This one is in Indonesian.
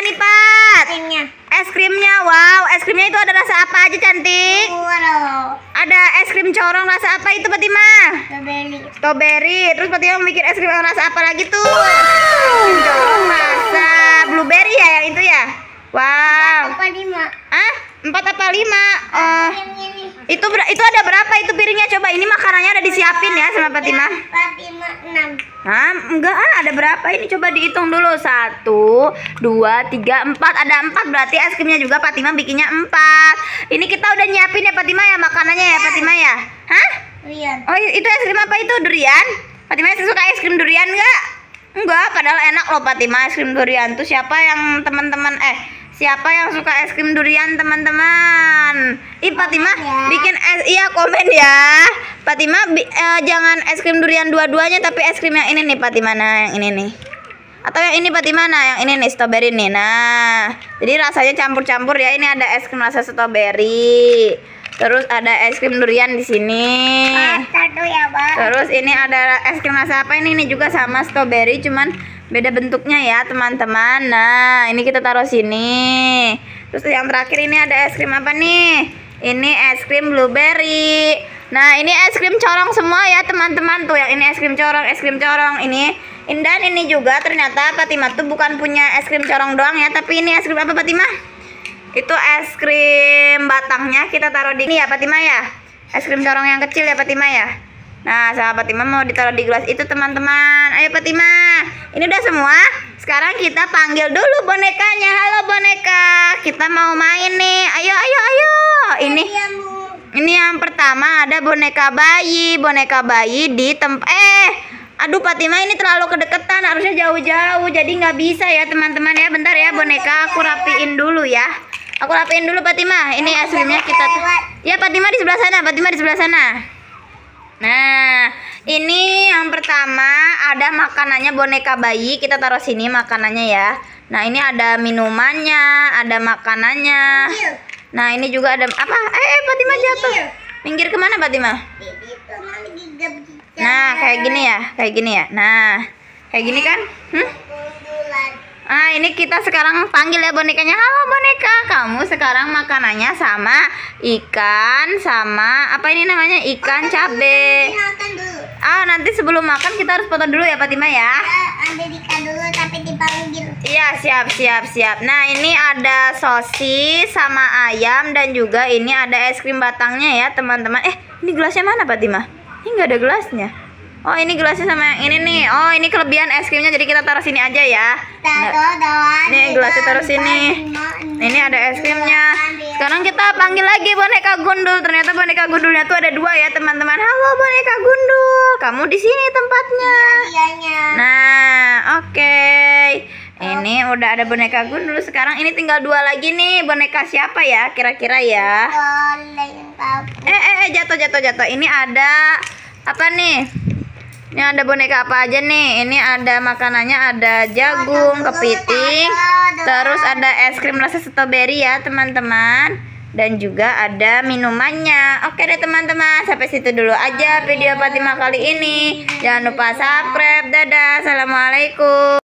nih Pat? Krimnya. Es krimnya, wow. Es krimnya itu ada rasa apa aja cantik? Wow. Oh, ada es krim corong rasa apa itu Tima? Strawberry. Strawberry. Terus Pak Tima mikir es krim rasa apa lagi tuh? Wow. corong rasa blueberry ya yang itu ya? Wow. Empat apa lima? Ah, empat apa lima? Oh. Itu itu ada berapa itu piringnya? Coba ini makanannya ada disiapin ya sama Pak Tima enam. Hah? Enggak ah, ada berapa ini? Coba dihitung dulu. Satu, dua, tiga, empat. Ada empat berarti es krimnya juga Fatima bikinnya empat. Ini kita udah nyiapin ya Fatima ya makanannya ya Fatima ya. Hah? Durian. Oh itu es krim apa itu? Durian? Fatima suka es krim durian enggak? Enggak, padahal enak loh Fatima es krim durian. Tuh siapa yang teman-teman eh siapa yang suka es krim durian teman-teman? Ih Fatima ya. bikin es iya komen ya. Fatima eh, jangan es krim durian dua-duanya tapi es krim yang ini nih Fatimah nah yang ini nih. Atau yang ini Fatimah nah yang ini nih strawberry nih. Nah, jadi rasanya campur-campur ya. Ini ada es krim rasa strawberry. Terus ada es krim durian di sini. ya, Bang. Terus ini ada es krim rasa apa ini? Ini juga sama strawberry cuman beda bentuknya ya, teman-teman. Nah, ini kita taruh sini. Terus yang terakhir ini ada es krim apa nih? Ini es krim blueberry. Nah, ini es krim corong semua ya, teman-teman. Tuh yang ini es krim corong, es krim corong ini. Dan ini juga ternyata Fatima tuh bukan punya es krim corong doang ya, tapi ini es krim apa Fatima? Itu es krim batangnya kita taruh di ini ya Fatima ya. Es krim corong yang kecil ya Fatima ya. Nah, sahabat Fatima mau ditaruh di gelas itu, teman-teman. Ayo Fatima. Ini udah semua. Sekarang kita panggil dulu bonekanya. Halo boneka. Kita mau main nih. Ayo ayo ayo. Ini yang pertama ada boneka bayi, boneka bayi di tempat eh aduh Fatima ini terlalu kedekatan harusnya jauh-jauh jadi nggak bisa ya teman-teman ya bentar ya boneka aku rapiin dulu ya aku rapiin dulu Fatima ini aslinya kita ya Fatima di sebelah sana Fatima di sebelah sana nah ini yang pertama ada makanannya boneka bayi kita taruh sini makanannya ya nah ini ada minumannya ada makanannya nah ini juga ada apa eh Fatima jatuh Minggir kemana Fatima? Nah kayak gini ya, kayak gini ya. Nah kayak gini kan? Hmm? Nah ini kita sekarang panggil ya bonekanya Halo boneka kamu sekarang makanannya sama ikan sama apa ini namanya ikan oh, cabe Ah nanti sebelum makan kita harus foto dulu ya Fatima ya, ya ada Dika dulu tapi dipanggil. Iya, siap, siap, siap. Nah, ini ada sosis sama ayam dan juga ini ada es krim batangnya ya, teman-teman. Eh, ini gelasnya mana, Pak Fatima? Ini nggak ada gelasnya. Oh, ini gelasnya sama yang ini nih. Oh, ini kelebihan es krimnya jadi kita taruh sini aja ya. Taruh nah, doang. Nih, gelasnya taruh sini. Ini ada es krimnya. Iya, sekarang kita panggil lagi boneka gundul. Ternyata boneka gundulnya tuh ada dua ya teman-teman. Halo boneka gundul, kamu di sini tempatnya. Iya, Nah, oke. Okay. Ini udah ada boneka gundul. Sekarang ini tinggal dua lagi nih. Boneka siapa ya? Kira-kira ya. Eh, eh, eh, jatuh, jatuh, jatuh. Ini ada apa nih? Ini ada boneka apa aja nih? Ini ada makanannya ada jagung, kepiting. Terus ada es krim rasa strawberry ya teman-teman dan juga ada minumannya. Oke deh teman-teman, sampai situ dulu aja video Fatima kali ini. Jangan lupa subscribe. Dadah. Assalamualaikum.